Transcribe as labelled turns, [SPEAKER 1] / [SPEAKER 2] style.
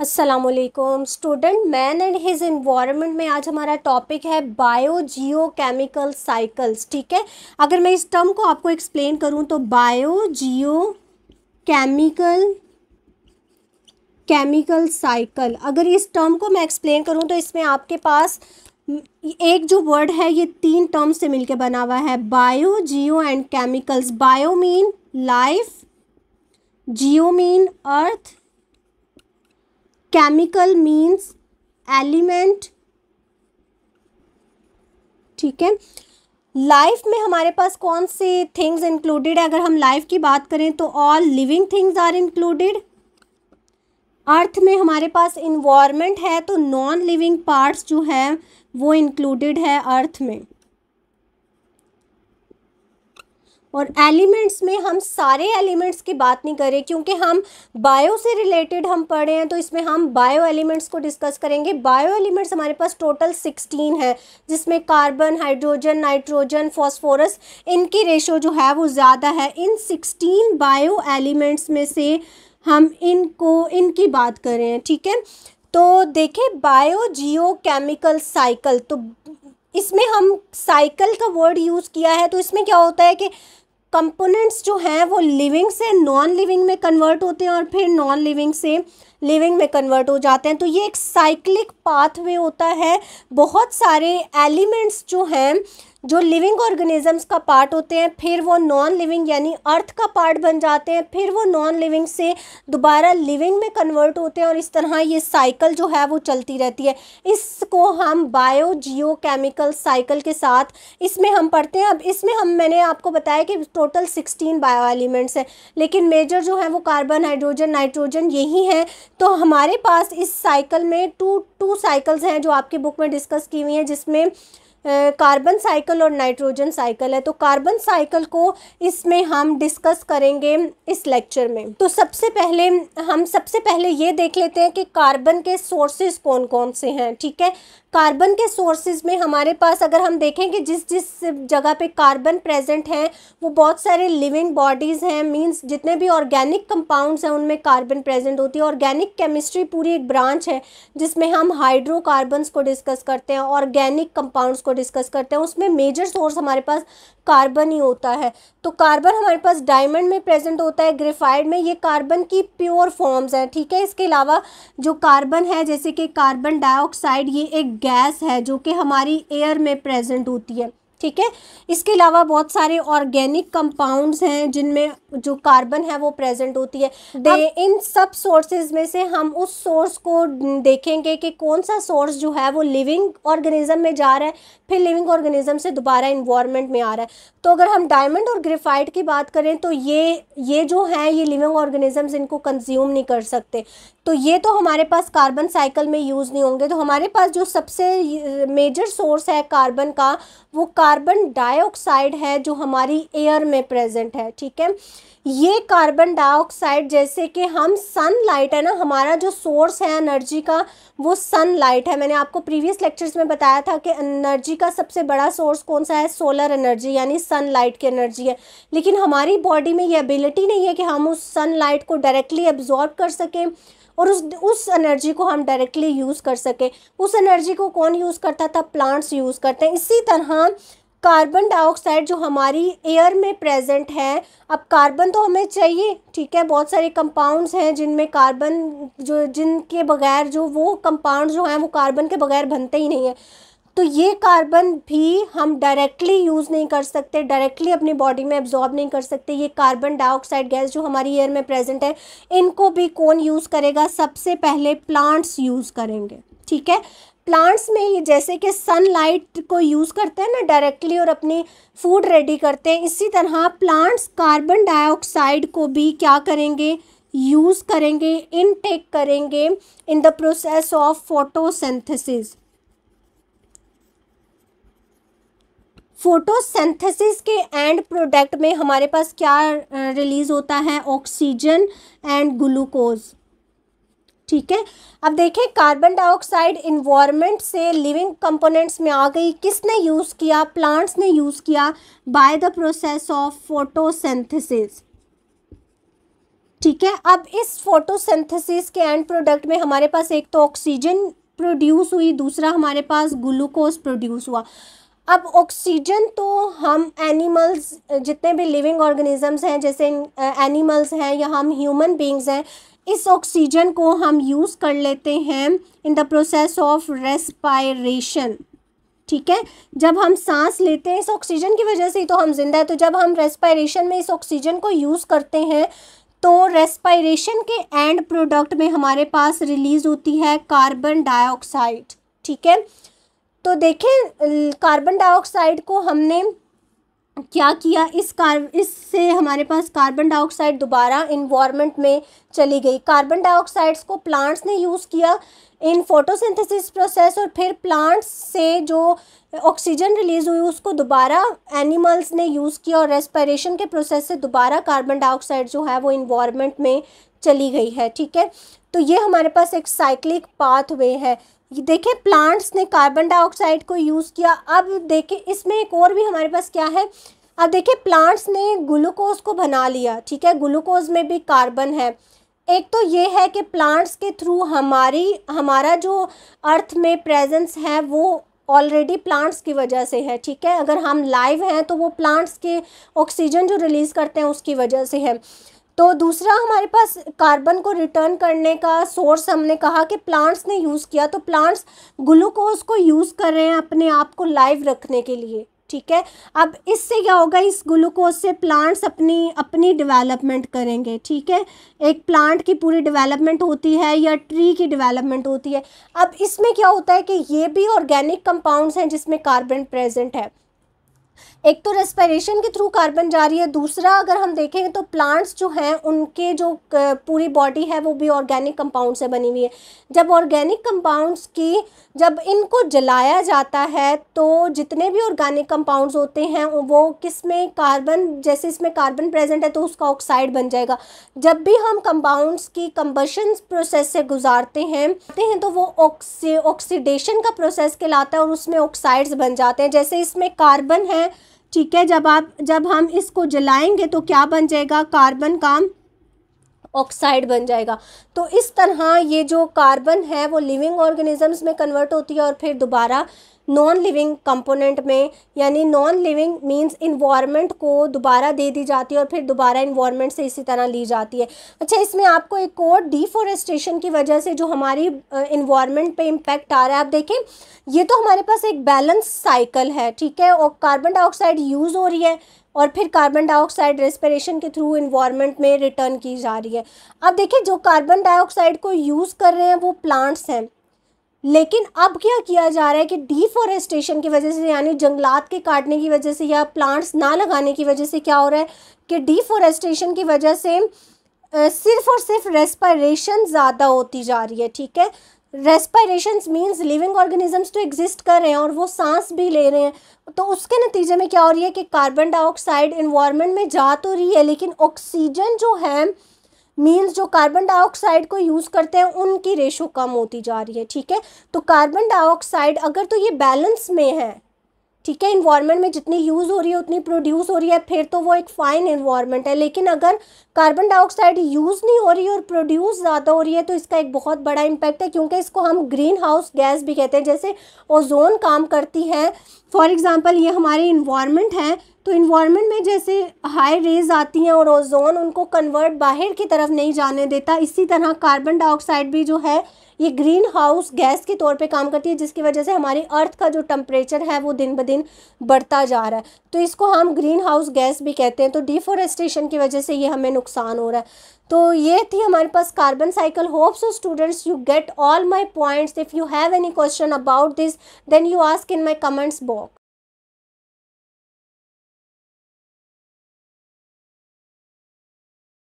[SPEAKER 1] असलकुम student man and his environment में आज हमारा टॉपिक है बायो जियो केमिकल साइकल्स ठीक है अगर मैं इस टर्म को आपको एक्सप्लेन करूँ तो bio geo chemical chemical cycle अगर इस टर्म को मैं एक्सप्लेन करूँ तो इसमें आपके पास एक जो वर्ड है ये तीन टर्म से मिलके बना हुआ है bio geo and chemicals bio mean life geo mean earth chemical means element ठीक है लाइफ में हमारे पास कौन से थिंग्स इंक्लूडेड है अगर हम लाइफ की बात करें तो all living things are included earth में हमारे पास इन्वायरमेंट है तो नॉन लिविंग पार्ट्स जो है वो इंक्लूडेड है अर्थ में और एलिमेंट्स में हम सारे एलिमेंट्स की बात नहीं करें क्योंकि हम बायो से रिलेटेड हम पढ़े हैं तो इसमें हम बायो एलिमेंट्स को डिस्कस करेंगे बायो एलिमेंट्स हमारे पास टोटल सिक्सटीन है जिसमें कार्बन हाइड्रोजन नाइट्रोजन फॉस्फोरस इनकी रेशो जो है वो ज़्यादा है इन सिक्सटीन बायो एलिमेंट्स में से हम इनको इनकी बात करें ठीक है तो देखें बायो जियो केमिकल साइकिल तो इसमें हम साइकिल का वर्ड यूज़ किया है तो इसमें क्या होता है कि कंपोनेंट्स जो हैं वो लिविंग से नॉन लिविंग में कन्वर्ट होते हैं और फिर नॉन लिविंग से लिविंग में कन्वर्ट हो जाते हैं तो ये एक साइक्लिक पाथवे होता है बहुत सारे एलिमेंट्स जो हैं जो लिविंग ऑर्गेनिजम्स का पार्ट होते हैं फिर वो नॉन लिविंग यानी अर्थ का पार्ट बन जाते हैं फिर वो नॉन लिविंग से दोबारा लिविंग में कन्वर्ट होते हैं और इस तरह ये साइकिल जो है वो चलती रहती है इसको हम बायो जियो केमिकल साइकिल के साथ इसमें हम पढ़ते हैं अब इसमें हम मैंने आपको बताया कि टोटल सिक्सटीन बायो एलिमेंट्स हैं लेकिन मेजर जो है वो कार्बन हाइड्रोजन नाइट्रोजन यही हैं तो हमारे पास इस साइकिल में टू टू साइकिल्स हैं जो आपकी बुक में डिस्कस की हुई हैं जिसमें कार्बन साइकिल और नाइट्रोजन साइकिल है तो कार्बन साइकिल को इसमें हम डिस्कस करेंगे इस लेक्चर में तो सबसे पहले हम सबसे पहले ये देख लेते हैं कि कार्बन के सोर्सेज कौन कौन से हैं ठीक है कार्बन के सोर्सेज में हमारे पास अगर हम देखें कि जिस जिस जगह पे कार्बन प्रेजेंट हैं वो बहुत सारे लिविंग बॉडीज़ हैं मींस जितने भी ऑर्गेनिक कंपाउंड्स हैं उनमें कार्बन प्रेजेंट होती है ऑर्गेनिक केमिस्ट्री पूरी एक ब्रांच है जिसमें हम हाइड्रोकार्बन्स को डिस्कस करते हैं ऑर्गेनिक कंपाउंड्स को डिस्कस करते हैं उसमें मेजर सोर्स हमारे पास कार्बन ही होता है तो कार्बन हमारे पास डायमंड में प्रेजेंट होता है ग्रेफाइड में ये कार्बन की प्योर फॉर्म्स हैं ठीक है इसके अलावा जो कार्बन है जैसे कि कार्बन डाइऑक्साइड ये एक गैस है जो कि हमारी एयर में प्रेजेंट होती है ठीक है इसके अलावा बहुत सारे ऑर्गेनिक कंपाउंड्स हैं जिनमें जो कार्बन है वो प्रेजेंट होती है दे इन सब सोर्सेज में से हम उस सोर्स को देखेंगे कि कौन सा सोर्स जो है वो लिविंग ऑर्गेनिज्म में जा रहा है फिर लिविंग ऑर्गेनिज्म से दोबारा इन्वायरमेंट में आ रहा है तो अगर हम डायमंड और ग्रेफाइट की बात करें तो ये ये जो है ये लिविंग ऑर्गेनिजम्स इनको कंज्यूम नहीं कर सकते तो ये तो हमारे पास कार्बन साइकिल में यूज़ नहीं होंगे तो हमारे पास जो सबसे मेजर सोर्स है कार्बन का वो कार्बन कार्बन डाइऑक्साइड है जो हमारी एयर में प्रेजेंट है ठीक है ये कार्बन डाइऑक्साइड जैसे कि हम सनलाइट है ना हमारा जो सोर्स है एनर्जी का वो सनलाइट है मैंने आपको प्रीवियस लेक्चर्स में बताया था कि एनर्जी का सबसे बड़ा सोर्स कौन सा है सोलर एनर्जी यानी सनलाइट की एनर्जी है लेकिन हमारी बॉडी में ये एबिलिटी नहीं है कि हम उस सनलाइट को डायरेक्टली एब्जॉर्ब कर सकें और उस उस एनर्जी को हम डायरेक्टली यूज़ कर सकें उस एनर्जी को कौन यूज़ करता था प्लांट्स यूज़ करते हैं इसी तरह कार्बन डाइऑक्साइड जो हमारी एयर में प्रेजेंट है अब कार्बन तो हमें चाहिए ठीक है बहुत सारे कंपाउंड्स हैं जिनमें कार्बन जो जिनके बगैर जो वो कंपाउंड जो हैं वो कार्बन के बगैर बनते ही नहीं हैं तो ये कार्बन भी हम डायरेक्टली यूज़ नहीं कर सकते डायरेक्टली अपनी बॉडी में एब्जॉर्ब नहीं कर सकते ये कार्बन डाइऑक्साइड गैस जो हमारी एयर में प्रेजेंट है इनको भी कौन यूज़ करेगा सबसे पहले प्लांट्स यूज़ करेंगे ठीक है प्लांट्स में ही जैसे कि सनलाइट को यूज़ करते हैं ना डायरेक्टली और अपनी फूड रेडी करते हैं इसी तरह प्लांट्स कार्बन डाइऑक्साइड को भी क्या करेंगे यूज़ करेंगे इनटेक करेंगे in the process of photosynthesis photosynthesis के एंड प्रोडक्ट में हमारे पास क्या रिलीज होता है ऑक्सीजन एंड ग्लूकोज ठीक है अब देखें कार्बन डाइऑक्साइड इन्वायरमेंट से लिविंग कंपोनेंट्स में आ गई किसने यूज़ किया प्लांट्स ने यूज़ किया by the process of photosynthesis ठीक है अब इस फोटोसेंथेसिस के एंड प्रोडक्ट में हमारे पास एक तो ऑक्सीजन प्रोड्यूस हुई दूसरा हमारे पास ग्लूकोज प्रोड्यूस हुआ अब ऑक्सीजन तो हम एनिमल्स जितने भी लिविंग ऑर्गेनिजम्स हैं जैसे एनिमल्स हैं या हम ह्यूमन बींग्स हैं इस ऑक्सीजन को हम यूज़ कर लेते हैं in the process of respiration ठीक है जब हम सांस लेते हैं इस ऑक्सीजन की वजह से ही तो हम जिंदा है तो जब हम रेस्पायरेशन में इस ऑक्सीजन को यूज़ करते हैं तो रेस्पायरेशन के एंड प्रोडक्ट में हमारे पास रिलीज़ होती है कार्बन डाइऑक्साइड ठीक है तो देखें कार्बन डाइऑक्साइड को हमने क्या किया इस कार इससे हमारे पास कार्बन डाइऑक्साइड दोबारा इन्वामेंट में चली गई कार्बन डाइऑक्साइड्स को प्लांट्स ने यूज़ किया इन फोटोसिंथेसिस प्रोसेस और फिर प्लांट्स से जो ऑक्सीजन रिलीज़ हुई उसको दोबारा एनिमल्स ने यूज़ किया और रेस्पिरेशन के प्रोसेस से दोबारा कार्बन डाइऑक्साइड जो है वो इन्वायरमेंट में चली गई है ठीक है तो ये हमारे पास एक साइक्लिक पाथवे है ये देखें प्लांट्स ने कार्बन डाइऑक्साइड को यूज़ किया अब देखें इसमें एक और भी हमारे पास क्या है अब देखिए प्लांट्स ने ग्लूकोज को बना लिया ठीक है ग्लूकोज में भी कार्बन है एक तो ये है कि प्लांट्स के थ्रू हमारी हमारा जो अर्थ में प्रेजेंस है वो ऑलरेडी प्लांट्स की वजह से है ठीक है अगर हम लाइव हैं तो वो प्लांट्स के ऑक्सीजन जो रिलीज़ करते हैं उसकी वजह से है तो दूसरा हमारे पास कार्बन को रिटर्न करने का सोर्स हमने कहा कि प्लांट्स ने यूज़ किया तो प्लांट्स ग्लूकोज को यूज़ कर रहे हैं अपने आप को लाइव रखने के लिए ठीक है अब इससे क्या होगा इस ग्लूकोज से प्लांट्स अपनी अपनी डेवलपमेंट करेंगे ठीक है एक प्लांट की पूरी डेवलपमेंट होती है या ट्री की डेवलपमेंट होती है अब इसमें क्या होता है कि ये भी ऑर्गेनिक कंपाउंड्स हैं जिसमें कार्बन प्रेजेंट है एक तो रेस्पिरेशन के थ्रू कार्बन जा रही है दूसरा अगर हम देखें तो प्लांट्स जो हैं उनके जो पूरी बॉडी है वो भी ऑर्गेनिक कंपाउंड से बनी हुई है जब ऑर्गेनिक कंपाउंड्स की जब इनको जलाया जाता है तो जितने भी ऑर्गेनिक कंपाउंड्स होते हैं वो किस में कार्बन जैसे इसमें कार्बन प्रेजेंट है तो उसका ऑक्साइड बन जाएगा जब भी हम कंपाउंड्स की कंबशन प्रोसेस से गुजारते हैं हैं तो वो ऑक्सी ऑक्सीडेशन का प्रोसेस कहलाता है और उसमें ऑक्साइड्स बन जाते हैं जैसे इसमें कार्बन है ठीक है जब आप जब हम इसको जलाएंगे तो क्या बन जाएगा कार्बन का ऑक्साइड बन जाएगा तो इस तरह ये जो कार्बन है वो लिविंग ऑर्गेनिजम्स में कन्वर्ट होती है और फिर दोबारा नॉन लिविंग कंपोनेंट में यानी नॉन लिविंग मींस इन्वायरमेंट को दोबारा दे दी जाती है और फिर दोबारा इन्वायरमेंट से इसी तरह ली जाती है अच्छा इसमें आपको एक और डिफोरेस्टेशन की वजह से जो हमारी इन्वायरमेंट पे इम्पैक्ट आ रहा है आप देखें ये तो हमारे पास एक बैलेंस साइकिल है ठीक है और कार्बन डाइऑक्साइड यूज़ हो रही है और फिर कार्बन डाइऑक्साइड रेस्पिरेशन के थ्रू इन्वायरमेंट में रिटर्न की जा रही है अब देखिए जो कार्बन डाइऑक्साइड को यूज़ कर रहे हैं वो प्लांट्स हैं लेकिन अब क्या किया जा रहा है कि डिफॉरेस्टेशन की वजह से यानी जंगलात के काटने की वजह से या प्लांट्स ना लगाने की वजह से क्या हो रहा है कि डिफॉरेस्टेशन की वजह से सिर्फ और सिर्फ रेस्पायरेशन ज़्यादा होती जा रही है ठीक है respiration means living organisms to exist कर रहे हैं और वो सांस भी ले रहे हैं तो उसके नतीजे में क्या हो रही है कि कार्बन डाइऑक्साइड इन्वायरमेंट में जा तो रही है लेकिन ऑक्सीजन जो है मीन्स जो कार्बन डाइऑक्साइड को यूज़ करते हैं उनकी रेशो कम होती जा रही है ठीक है तो कार्बन डाइऑक्साइड अगर तो ये बैलेंस में है ठीक है इन्वायरमेंट में जितनी यूज़ हो रही है उतनी प्रोड्यूस हो रही है फिर तो वो एक फ़ाइन इन्वायरमेंट है लेकिन अगर कार्बन डाइऑक्साइड यूज़ नहीं हो रही है और प्रोड्यूस ज़्यादा हो रही है तो इसका एक बहुत बड़ा इम्पैक्ट है क्योंकि इसको हम ग्रीन हाउस गैस भी कहते हैं जैसे ओजोन काम करती है फॉर एग्ज़ाम्पल ये हमारी इन्वायरमेंट है तो इन्वायरमेंट में जैसे हाई रेज आती हैं और ओजोन उनको कन्वर्ट बाहर की तरफ नहीं जाने देता इसी तरह कार्बन डाइऑक्साइड भी जो है ये ग्रीन हाउस गैस के तौर पे काम करती है जिसकी वजह से हमारी अर्थ का जो टम्परेचर है वो दिन ब दिन बढ़ता जा रहा है तो इसको हम ग्रीन हाउस गैस भी कहते हैं तो डिफोरेस्टेशन की वजह से ये हमें नुकसान हो रहा है तो ये थी हमारे पास carbon cycle hopes of students you get all my points if you have any question about this then you ask in my comments box